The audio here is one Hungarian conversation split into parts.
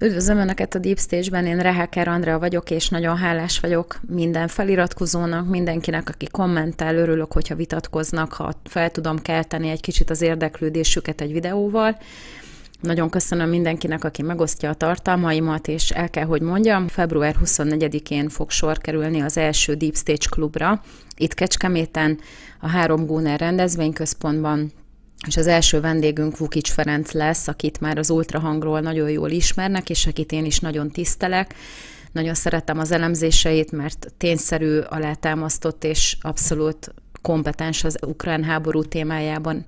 Üdvözlöm Önöket a Deep Stage-ben, én Reháker Andrea vagyok, és nagyon hálás vagyok minden feliratkozónak, mindenkinek, aki kommentel, örülök, hogyha vitatkoznak, ha fel tudom kelteni egy kicsit az érdeklődésüket egy videóval. Nagyon köszönöm mindenkinek, aki megosztja a tartalmaimat, és el kell, hogy mondjam, február 24-én fog sor kerülni az első Deep Stage klubra, itt Kecskeméten, a Három Gúner rendezvényközpontban, és az első vendégünk Vukics Ferenc lesz, akit már az ultrahangról nagyon jól ismernek, és akit én is nagyon tisztelek. Nagyon szeretem az elemzéseit, mert tényszerű, alátámasztott és abszolút kompetens az ukrán háború témájában,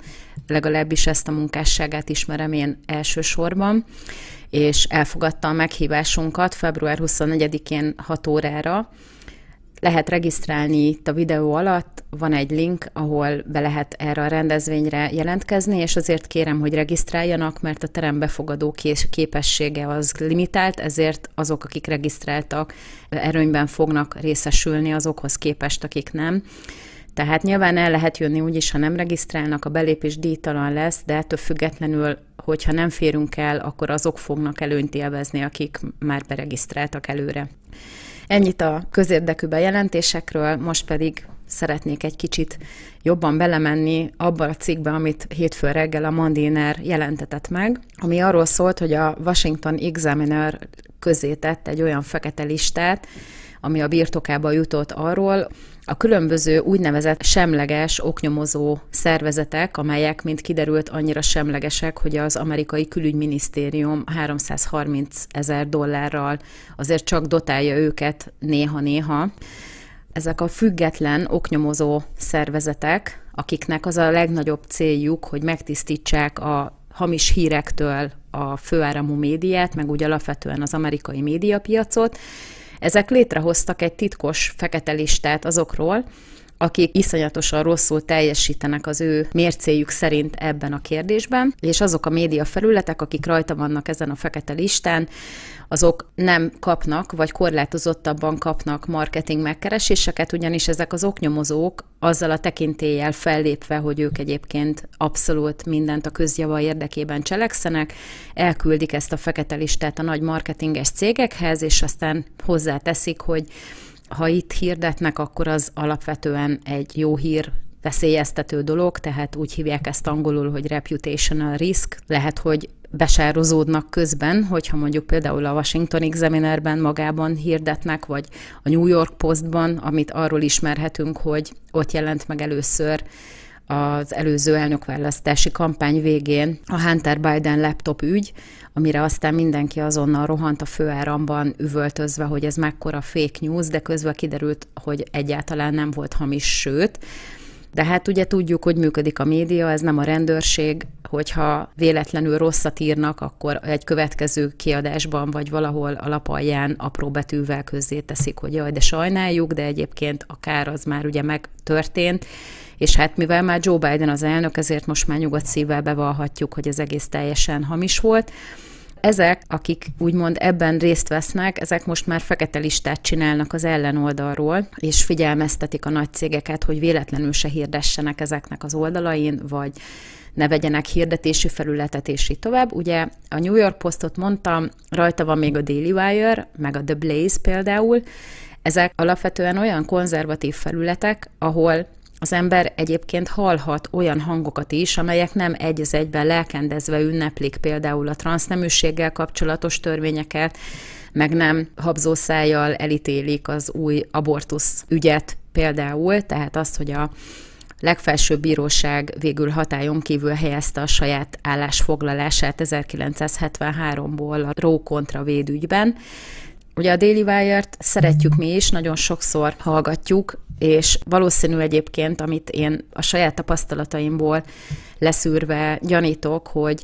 legalábbis ezt a munkásságát ismerem én elsősorban, és elfogadta a meghívásunkat február 24-én 6 órára, lehet regisztrálni itt a videó alatt, van egy link, ahol be lehet erre a rendezvényre jelentkezni, és azért kérem, hogy regisztráljanak, mert a terem befogadó képessége az limitált, ezért azok, akik regisztráltak, erőnyben fognak részesülni azokhoz képest, akik nem. Tehát nyilván el lehet jönni úgy is, ha nem regisztrálnak, a belépés díjtalan lesz, de ettől függetlenül, hogyha nem férünk el, akkor azok fognak előnyt élvezni, akik már beregisztráltak előre. Ennyit a közérdekű bejelentésekről, most pedig szeretnék egy kicsit jobban belemenni abba a cikkbe, amit hétfő reggel a Mandiner jelentetett meg, ami arról szólt, hogy a Washington Examiner közé tett egy olyan fekete listát, ami a birtokába jutott arról, a különböző úgynevezett semleges oknyomozó szervezetek, amelyek, mint kiderült, annyira semlegesek, hogy az amerikai külügyminisztérium 330 ezer dollárral azért csak dotálja őket néha-néha. Ezek a független oknyomozó szervezetek, akiknek az a legnagyobb céljuk, hogy megtisztítsák a hamis hírektől a főáramú médiát, meg úgy alapvetően az amerikai médiapiacot, ezek létrehoztak egy titkos fekete listát azokról, akik iszonyatosan rosszul teljesítenek az ő mércéjük szerint ebben a kérdésben, és azok a média felületek, akik rajta vannak ezen a fekete listán, azok nem kapnak, vagy korlátozottabban kapnak marketing megkereséseket, ugyanis ezek az oknyomozók azzal a tekintéllyel fellépve, hogy ők egyébként abszolút mindent a közjava érdekében cselekszenek, elküldik ezt a fekete listát a nagy marketinges cégekhez, és aztán hozzáteszik, hogy ha itt hirdetnek, akkor az alapvetően egy jó hír veszélyeztető dolog, tehát úgy hívják ezt angolul, hogy reputational risk. Lehet, hogy besározódnak közben, hogyha mondjuk például a Washington Examinerben magában hirdetnek, vagy a New York Postban, amit arról ismerhetünk, hogy ott jelent meg először az előző elnökválasztási kampány végén a Hunter Biden laptop ügy, amire aztán mindenki azonnal rohant a főáramban üvöltözve, hogy ez mekkora fake news, de közben kiderült, hogy egyáltalán nem volt hamis, sőt, de hát ugye tudjuk, hogy működik a média, ez nem a rendőrség, hogyha véletlenül rosszat írnak, akkor egy következő kiadásban vagy valahol a alján apró betűvel közzéteszik, hogy jaj, de sajnáljuk, de egyébként akár az már ugye megtörtént. És hát mivel már Joe Biden az elnök, ezért most már nyugodt szívvel bevallhatjuk, hogy az egész teljesen hamis volt. Ezek, akik úgymond ebben részt vesznek, ezek most már fekete listát csinálnak az ellenoldalról, és figyelmeztetik a nagy cégeket, hogy véletlenül se hirdessenek ezeknek az oldalain, vagy ne vegyenek hirdetési felületet, és így tovább. Ugye a New York Postot mondtam, rajta van még a Daily Wire, meg a The Blaze például, ezek alapvetően olyan konzervatív felületek, ahol az ember egyébként hallhat olyan hangokat is, amelyek nem egy az egyben lelkendezve ünneplik például a transzneműséggel kapcsolatos törvényeket, meg nem habzószájjal elítélik az új abortusz ügyet például, tehát azt, hogy a legfelsőbb bíróság végül hatályon kívül helyezte a saját állásfoglalását 1973-ból a Ró kontra védügyben. Ugye a Daily Wire-t szeretjük mi is, nagyon sokszor hallgatjuk, és valószínű egyébként, amit én a saját tapasztalataimból leszűrve gyanítok, hogy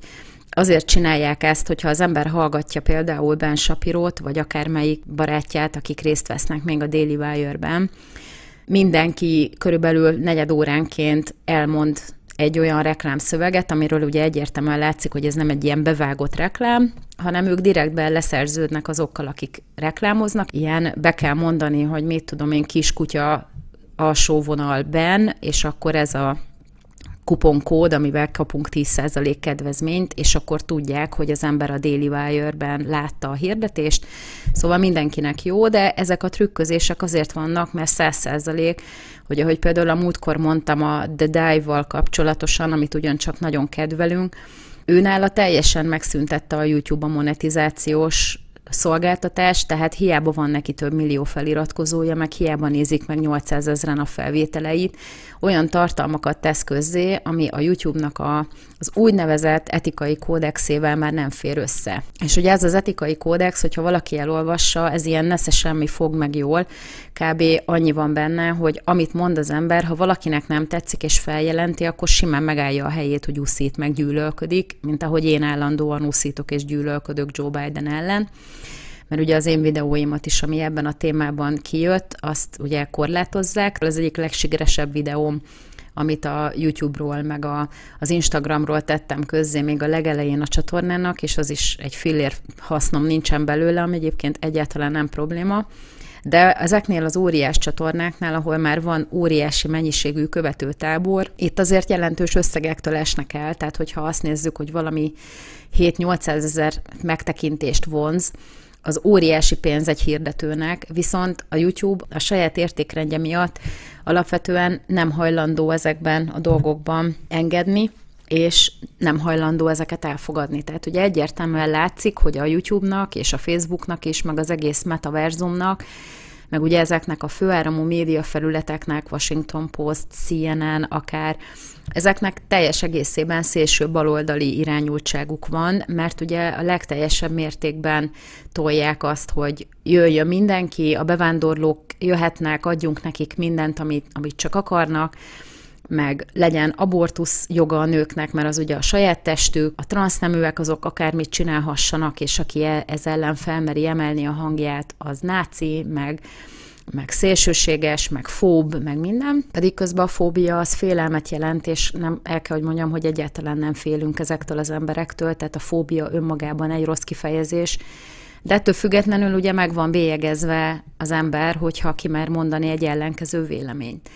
azért csinálják ezt, hogyha az ember hallgatja például Ben Sapirót, vagy akármelyik barátját, akik részt vesznek még a Daily Wire-ben, mindenki körülbelül negyed óránként elmond egy olyan reklámszöveget, amiről ugye egyértelműen látszik, hogy ez nem egy ilyen bevágott reklám, hanem ők direktben leszerződnek azokkal, akik reklámoznak. Ilyen be kell mondani, hogy mit tudom én, kiskutya alsó vonalben, és akkor ez a kuponkód, amivel kapunk 10% kedvezményt, és akkor tudják, hogy az ember a Daily Wire-ben látta a hirdetést. Szóval mindenkinek jó, de ezek a trükközések azért vannak, mert 100% hogy ahogy például a múltkor mondtam a The Dive-val kapcsolatosan, amit ugyancsak nagyon kedvelünk, a teljesen megszüntette a YouTube a monetizációs szolgáltatás, tehát hiába van neki több millió feliratkozója, meg hiába nézik meg 800 ezeren a felvételeit, olyan tartalmakat tesz közzé, ami a YouTube-nak a, az úgynevezett etikai kódexével már nem fér össze. És ugye ez az etikai kódex, hogyha valaki elolvassa, ez ilyen nesze semmi fog meg jól, kb. annyi van benne, hogy amit mond az ember, ha valakinek nem tetszik és feljelenti, akkor simán megállja a helyét, hogy úszít meg gyűlölködik, mint ahogy én állandóan úszítok és gyűlölködök Joe Biden ellen mert ugye az én videóimat is, ami ebben a témában kijött, azt ugye korlátozzák. Az egyik legsikeresebb videóm amit a YouTube-ról, meg a, az Instagramról tettem közzé még a legelején a csatornának, és az is egy fillér hasznom nincsen belőle, ami egyébként egyáltalán nem probléma de ezeknél az óriás csatornáknál, ahol már van óriási mennyiségű követőtábor, itt azért jelentős összegektől esnek el, tehát hogyha azt nézzük, hogy valami 7-800 ezer megtekintést vonz, az óriási pénz egy hirdetőnek, viszont a YouTube a saját értékrendje miatt alapvetően nem hajlandó ezekben a dolgokban engedni, és nem hajlandó ezeket elfogadni. Tehát ugye egyértelműen látszik, hogy a YouTube-nak és a Facebooknak és meg az egész metaverzumnak meg ugye ezeknek a főáramú felületeknek, Washington Post, CNN akár, ezeknek teljes egészében szélső baloldali irányultságuk van, mert ugye a legteljesebb mértékben tolják azt, hogy jöjjön mindenki, a bevándorlók jöhetnek, adjunk nekik mindent, amit, amit csak akarnak, meg legyen abortusz joga a nőknek, mert az ugye a saját testük, a transzneműek azok akármit csinálhassanak, és aki e, ez ellen felmeri emelni a hangját, az náci, meg meg szélsőséges, meg fób, meg minden, pedig közben a fóbia az félelmet jelent, és nem el kell, hogy mondjam, hogy egyáltalán nem félünk ezektől az emberektől, tehát a fóbia önmagában egy rossz kifejezés, de ettől függetlenül ugye meg van bélyegezve az ember, hogyha ki mer mondani egy ellenkező véleményt.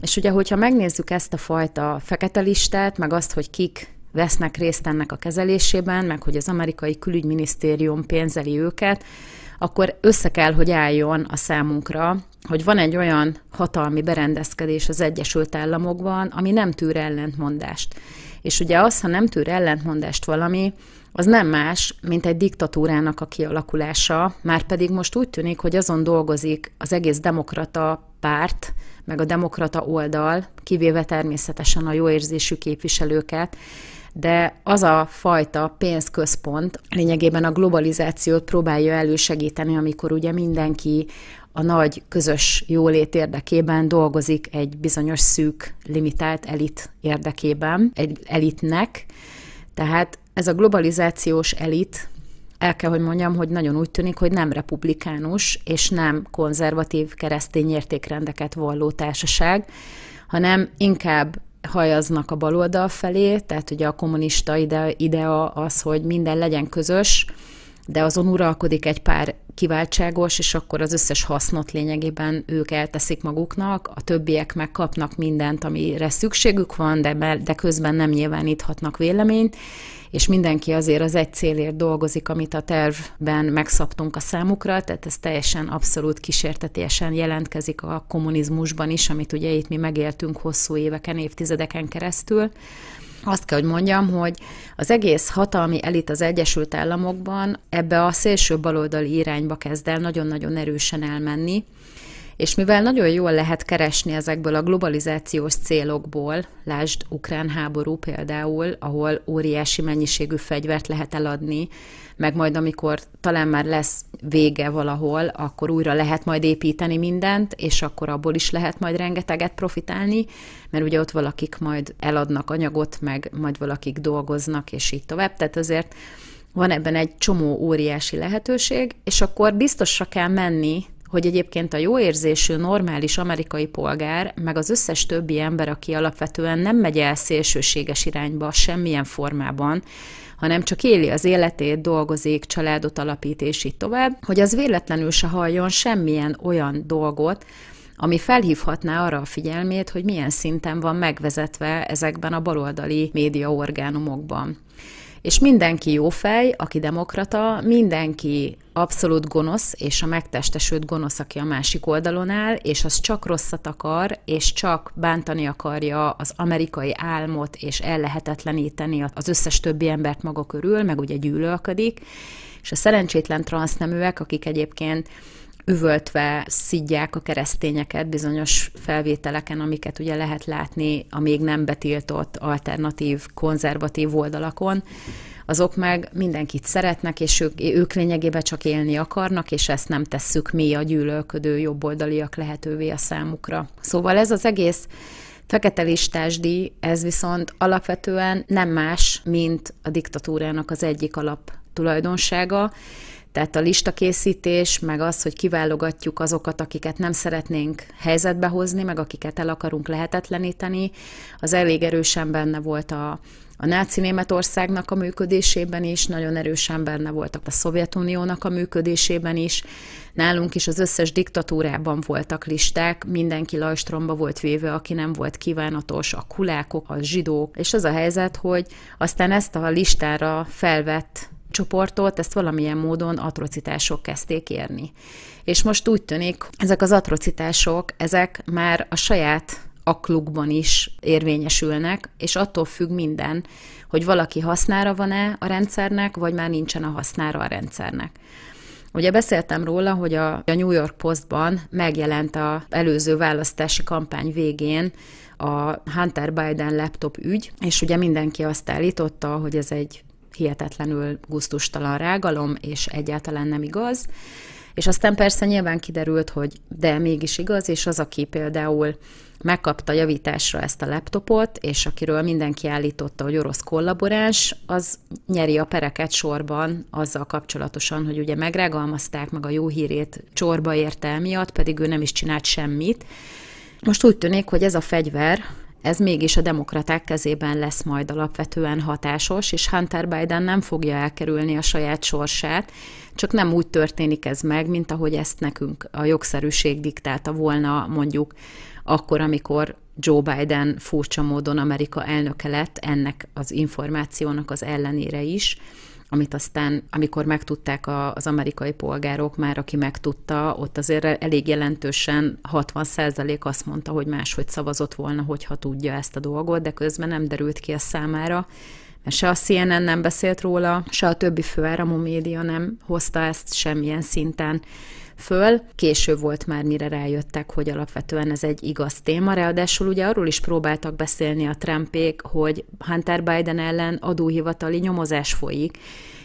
És ugye, hogyha megnézzük ezt a fajta fekete listát, meg azt, hogy kik vesznek részt ennek a kezelésében, meg hogy az amerikai külügyminisztérium pénzeli őket, akkor össze kell, hogy álljon a számunkra, hogy van egy olyan hatalmi berendezkedés az Egyesült Államokban, ami nem tűr ellentmondást. És ugye az, ha nem tűr ellentmondást valami, az nem más, mint egy diktatúrának a kialakulása, már pedig most úgy tűnik, hogy azon dolgozik az egész demokrata párt, meg a demokrata oldal, kivéve természetesen a jóérzésű képviselőket, de az a fajta pénzközpont lényegében a globalizációt próbálja elősegíteni, amikor ugye mindenki a nagy közös jólét érdekében dolgozik egy bizonyos szűk, limitált elit érdekében, egy elitnek. Tehát ez a globalizációs elit, el kell, hogy mondjam, hogy nagyon úgy tűnik, hogy nem republikánus és nem konzervatív keresztény értékrendeket valló társaság, hanem inkább hajaznak a baloldal felé, tehát ugye a kommunista ide, idea az, hogy minden legyen közös, de azon uralkodik egy pár kiváltságos, és akkor az összes hasznot lényegében ők elteszik maguknak, a többiek megkapnak mindent, amire szükségük van, de, be, de közben nem nyilváníthatnak véleményt, és mindenki azért az egy célért dolgozik, amit a tervben megszabtunk a számukra, tehát ez teljesen abszolút kísértetésen jelentkezik a kommunizmusban is, amit ugye itt mi megéltünk hosszú éveken, évtizedeken keresztül azt kell, hogy mondjam, hogy az egész hatalmi elit az Egyesült Államokban ebbe a szélső baloldali irányba kezd el nagyon-nagyon erősen elmenni, és mivel nagyon jól lehet keresni ezekből a globalizációs célokból, lásd ukrán háború például, ahol óriási mennyiségű fegyvert lehet eladni, meg majd amikor talán már lesz vége valahol, akkor újra lehet majd építeni mindent, és akkor abból is lehet majd rengeteget profitálni, mert ugye ott valakik majd eladnak anyagot, meg majd valakik dolgoznak, és így tovább. Tehát azért van ebben egy csomó óriási lehetőség, és akkor biztosra kell menni, hogy egyébként a jó érzésű, normális amerikai polgár, meg az összes többi ember, aki alapvetően nem megy el szélsőséges irányba semmilyen formában, hanem csak éli az életét, dolgozik, családot alapít, és így tovább, hogy az véletlenül se halljon semmilyen olyan dolgot, ami felhívhatná arra a figyelmét, hogy milyen szinten van megvezetve ezekben a baloldali médiaorgánumokban és mindenki jó fej, aki demokrata, mindenki abszolút gonosz, és a megtestesült gonosz, aki a másik oldalon áll, és az csak rosszat akar, és csak bántani akarja az amerikai álmot, és ellehetetleníteni az összes többi embert maga körül, meg ugye gyűlölködik, és a szerencsétlen transzneműek, akik egyébként üvöltve szidják a keresztényeket bizonyos felvételeken, amiket ugye lehet látni a még nem betiltott alternatív, konzervatív oldalakon, azok meg mindenkit szeretnek, és ők, ők lényegében csak élni akarnak, és ezt nem tesszük mi a gyűlölködő jobboldaliak lehetővé a számukra. Szóval ez az egész fekete listás díj, ez viszont alapvetően nem más, mint a diktatúrának az egyik alap tulajdonsága, tehát a listakészítés, meg az, hogy kiválogatjuk azokat, akiket nem szeretnénk helyzetbe hozni, meg akiket el akarunk lehetetleníteni, az elég erősen benne volt a, a náci Németországnak a működésében is, nagyon erősen benne voltak a Szovjetuniónak a működésében is. Nálunk is az összes diktatúrában voltak listák, mindenki lajstromba volt véve, aki nem volt kívánatos, a kulákok, a zsidók. És az a helyzet, hogy aztán ezt a listára felvett csoportot, ezt valamilyen módon atrocitások kezdték érni. És most úgy tűnik, ezek az atrocitások, ezek már a saját aklukban is érvényesülnek, és attól függ minden, hogy valaki hasznára van-e a rendszernek, vagy már nincsen a hasznára a rendszernek. Ugye beszéltem róla, hogy a, a New York Postban megjelent a előző választási kampány végén a Hunter Biden laptop ügy, és ugye mindenki azt állította, hogy ez egy hihetetlenül guztustalan rágalom, és egyáltalán nem igaz. És aztán persze nyilván kiderült, hogy de mégis igaz, és az, aki például megkapta javításra ezt a laptopot, és akiről mindenki állította, hogy orosz kollaboráns, az nyeri a pereket sorban azzal kapcsolatosan, hogy ugye megrágalmazták meg a jó hírét csorba érte miatt, pedig ő nem is csinált semmit. Most úgy tűnik, hogy ez a fegyver, ez mégis a demokraták kezében lesz majd alapvetően hatásos, és Hunter Biden nem fogja elkerülni a saját sorsát, csak nem úgy történik ez meg, mint ahogy ezt nekünk a jogszerűség diktálta volna mondjuk akkor, amikor Joe Biden furcsa módon Amerika elnöke lett, ennek az információnak az ellenére is amit aztán, amikor megtudták a az amerikai polgárok, már aki megtudta, ott azért elég jelentősen 60% azt mondta, hogy máshogy szavazott volna, hogyha tudja ezt a dolgot, de közben nem derült ki a számára, mert se a CNN nem beszélt róla, se a többi főáramú média nem hozta ezt semmilyen szinten föl. Késő volt már, mire rájöttek, hogy alapvetően ez egy igaz téma. Ráadásul ugye arról is próbáltak beszélni a Trumpék, hogy Hunter Biden ellen adóhivatali nyomozás folyik,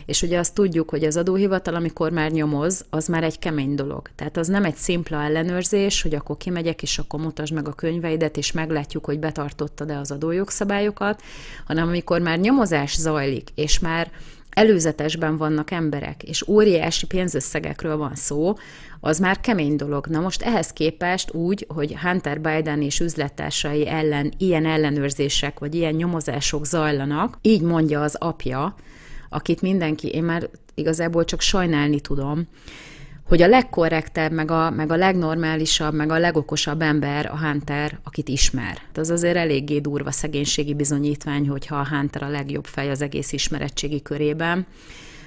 és ugye azt tudjuk, hogy az adóhivatal, amikor már nyomoz, az már egy kemény dolog. Tehát az nem egy szimpla ellenőrzés, hogy akkor kimegyek, és akkor mutasd meg a könyveidet, és meglátjuk, hogy betartottad-e az adójogszabályokat, hanem amikor már nyomozás zajlik, és már előzetesben vannak emberek, és óriási pénzösszegekről van szó, az már kemény dolog. Na most ehhez képest úgy, hogy Hunter Biden és üzlettársai ellen ilyen ellenőrzések, vagy ilyen nyomozások zajlanak, így mondja az apja, akit mindenki, én már igazából csak sajnálni tudom, hogy a legkorrektebb, meg a, meg a legnormálisabb, meg a legokosabb ember a Hunter, akit ismer. Hát az azért eléggé durva szegénységi bizonyítvány, hogyha a Hunter a legjobb fej az egész ismerettségi körében.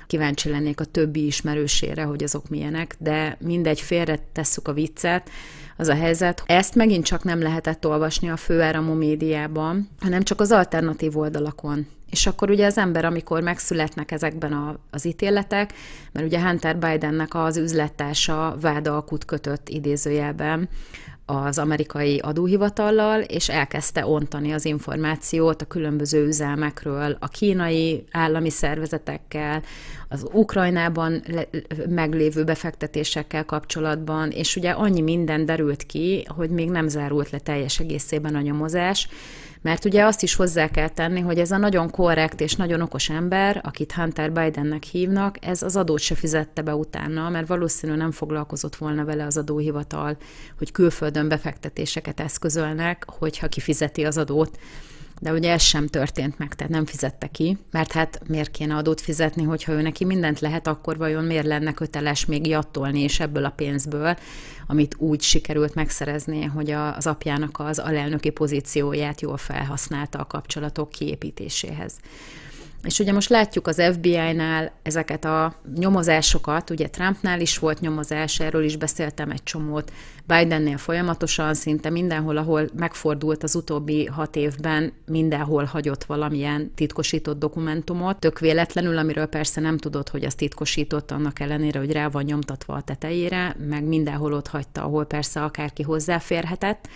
Kíváncsi lennék a többi ismerősére, hogy azok milyenek, de mindegy, félre tesszük a viccet az a helyzet. Ezt megint csak nem lehetett olvasni a főáramú médiában, hanem csak az alternatív oldalakon. És akkor ugye az ember, amikor megszületnek ezekben a, az ítéletek, mert ugye Hunter Bidennek az üzlettársa vádalkut kötött idézőjelben az amerikai adóhivatallal, és elkezdte ontani az információt a különböző üzelmekről, a kínai állami szervezetekkel, az Ukrajnában le- meglévő befektetésekkel kapcsolatban, és ugye annyi minden derült ki, hogy még nem zárult le teljes egészében a nyomozás, mert ugye azt is hozzá kell tenni, hogy ez a nagyon korrekt és nagyon okos ember, akit Hunter Bidennek hívnak, ez az adót se fizette be utána, mert valószínűleg nem foglalkozott volna vele az adóhivatal, hogy külföldön befektetéseket eszközölnek, hogyha kifizeti az adót de ugye ez sem történt meg, tehát nem fizette ki, mert hát miért kéne adót fizetni, hogyha ő neki mindent lehet, akkor vajon miért lenne köteles még jattolni és ebből a pénzből, amit úgy sikerült megszerezni, hogy az apjának az alelnöki pozícióját jól felhasználta a kapcsolatok kiépítéséhez. És ugye most látjuk az FBI-nál ezeket a nyomozásokat, ugye Trumpnál is volt nyomozás, erről is beszéltem egy csomót, Bidennél folyamatosan, szinte mindenhol, ahol megfordult az utóbbi hat évben, mindenhol hagyott valamilyen titkosított dokumentumot, tök véletlenül, amiről persze nem tudod, hogy az titkosított, annak ellenére, hogy rá van nyomtatva a tetejére, meg mindenhol ott hagyta, ahol persze akárki hozzáférhetett.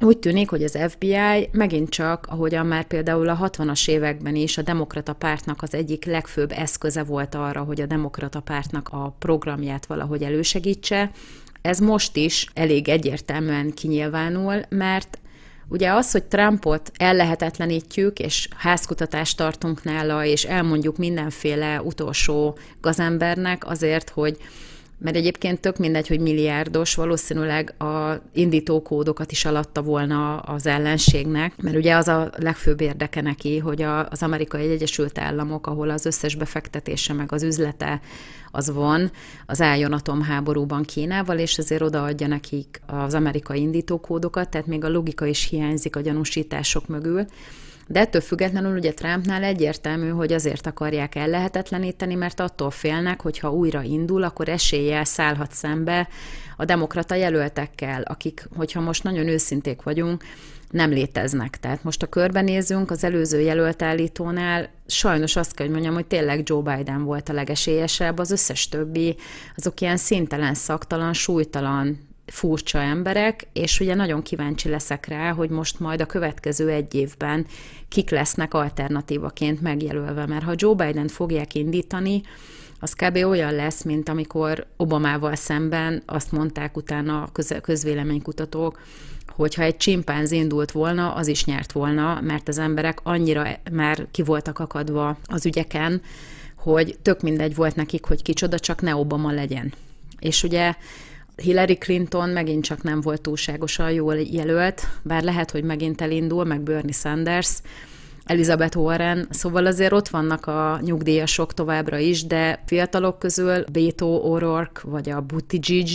Úgy tűnik, hogy az FBI megint csak, ahogyan már például a 60-as években is a demokrata pártnak az egyik legfőbb eszköze volt arra, hogy a demokrata pártnak a programját valahogy elősegítse, ez most is elég egyértelműen kinyilvánul, mert Ugye az, hogy Trumpot ellehetetlenítjük, és házkutatást tartunk nála, és elmondjuk mindenféle utolsó gazembernek azért, hogy mert egyébként tök mindegy, hogy milliárdos, valószínűleg a indítókódokat is alatta volna az ellenségnek, mert ugye az a legfőbb érdeke neki, hogy a, az Amerikai Egyesült Államok, ahol az összes befektetése meg az üzlete az van, az álljon atomháborúban Kínával, és ezért odaadja nekik az amerikai indítókódokat, tehát még a logika is hiányzik a gyanúsítások mögül. De ettől függetlenül ugye Trumpnál egyértelmű, hogy azért akarják ellehetetleníteni, mert attól félnek, hogy ha újra indul, akkor eséllyel szállhat szembe a demokrata jelöltekkel, akik, hogyha most nagyon őszinték vagyunk, nem léteznek. Tehát most a körbenézünk, az előző jelölt állítónál sajnos azt kell, hogy mondjam, hogy tényleg Joe Biden volt a legesélyesebb, az összes többi, azok ilyen szintelen, szaktalan, súlytalan furcsa emberek, és ugye nagyon kíváncsi leszek rá, hogy most majd a következő egy évben kik lesznek alternatívaként megjelölve, mert ha Joe Biden fogják indítani, az kb. olyan lesz, mint amikor Obamával szemben azt mondták utána a közvéleménykutatók, hogyha egy csimpánz indult volna, az is nyert volna, mert az emberek annyira már ki voltak akadva az ügyeken, hogy tök mindegy volt nekik, hogy kicsoda, csak ne Obama legyen. És ugye Hillary Clinton megint csak nem volt túlságosan jól jelölt, bár lehet, hogy megint elindul, meg Bernie Sanders, Elizabeth Warren, szóval azért ott vannak a nyugdíjasok továbbra is, de fiatalok közül Beto O'Rourke vagy a Buttigieg,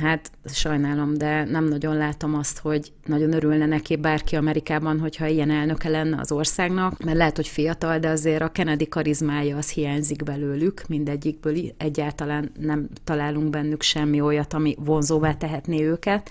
Hát sajnálom, de nem nagyon látom azt, hogy nagyon örülne neki bárki Amerikában, hogyha ilyen elnöke lenne az országnak, mert lehet, hogy fiatal, de azért a Kennedy karizmája az hiányzik belőlük, mindegyikből egyáltalán nem találunk bennük semmi olyat, ami vonzóvá tehetné őket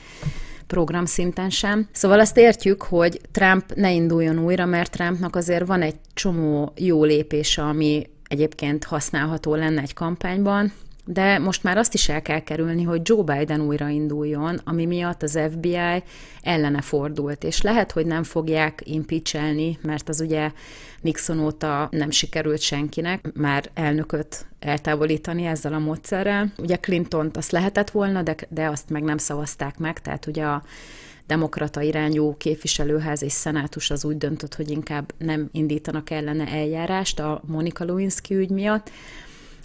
program szinten sem. Szóval azt értjük, hogy Trump ne induljon újra, mert Trumpnak azért van egy csomó jó lépése, ami egyébként használható lenne egy kampányban, de most már azt is el kell kerülni, hogy Joe Biden újrainduljon, ami miatt az FBI ellene fordult, és lehet, hogy nem fogják impeachelni, mert az ugye Nixon óta nem sikerült senkinek már elnököt eltávolítani ezzel a módszerrel. Ugye clinton azt lehetett volna, de, de azt meg nem szavazták meg, tehát ugye a demokrata irányú képviselőház és szenátus az úgy döntött, hogy inkább nem indítanak ellene eljárást a Monika Lewinsky ügy miatt.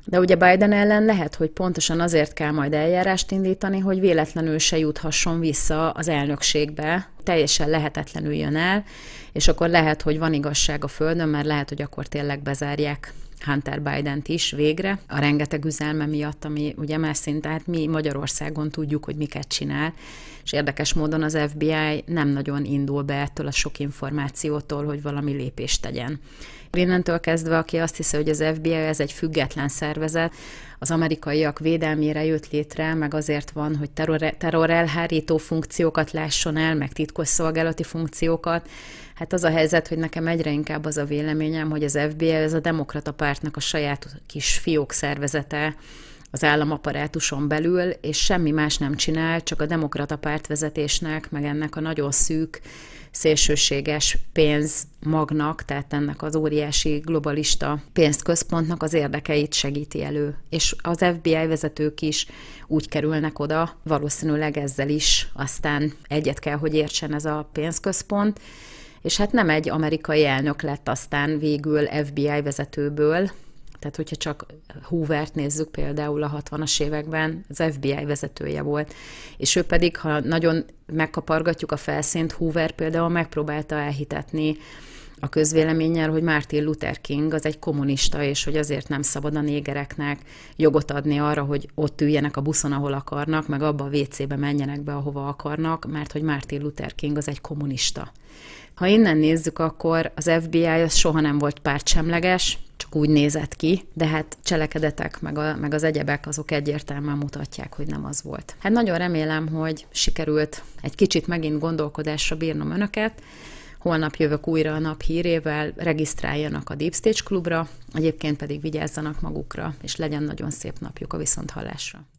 De ugye Biden ellen lehet, hogy pontosan azért kell majd eljárást indítani, hogy véletlenül se juthasson vissza az elnökségbe, teljesen lehetetlenül jön el, és akkor lehet, hogy van igazság a Földön, mert lehet, hogy akkor tényleg bezárják Hunter biden is végre, a rengeteg üzelme miatt, ami ugye már szinte hát mi Magyarországon tudjuk, hogy miket csinál, és érdekes módon az FBI nem nagyon indul be ettől a sok információtól, hogy valami lépést tegyen. Innentől kezdve, aki azt hiszi, hogy az FBI ez egy független szervezet, az amerikaiak védelmére jött létre, meg azért van, hogy terror, terror elhárító funkciókat lásson el, meg titkosszolgálati funkciókat, Hát az a helyzet, hogy nekem egyre inkább az a véleményem, hogy az FBI, ez a demokrata pártnak a saját kis fiók szervezete, az államaparátuson belül, és semmi más nem csinál, csak a demokrata pártvezetésnek, meg ennek a nagyon szűk, szélsőséges pénzmagnak, tehát ennek az óriási globalista pénzközpontnak az érdekeit segíti elő. És az FBI vezetők is úgy kerülnek oda, valószínűleg ezzel is aztán egyet kell, hogy értsen ez a pénzközpont, és hát nem egy amerikai elnök lett aztán végül FBI vezetőből, tehát hogyha csak Hoovert nézzük például a 60-as években, az FBI vezetője volt, és ő pedig, ha nagyon megkapargatjuk a felszínt, Hoover például megpróbálta elhitetni a közvéleménnyel, hogy Martin Luther King az egy kommunista, és hogy azért nem szabad a négereknek jogot adni arra, hogy ott üljenek a buszon, ahol akarnak, meg abba a WC-be menjenek be, ahova akarnak, mert hogy Martin Luther King az egy kommunista. Ha innen nézzük, akkor az FBI az soha nem volt pártsemleges, csak úgy nézett ki, de hát cselekedetek, meg, a, meg az egyebek azok egyértelműen mutatják, hogy nem az volt. Hát nagyon remélem, hogy sikerült egy kicsit megint gondolkodásra bírnom önöket, holnap jövök újra a nap hírével, regisztráljanak a Deep Stage klubra, egyébként pedig vigyázzanak magukra, és legyen nagyon szép napjuk a viszonthallásra.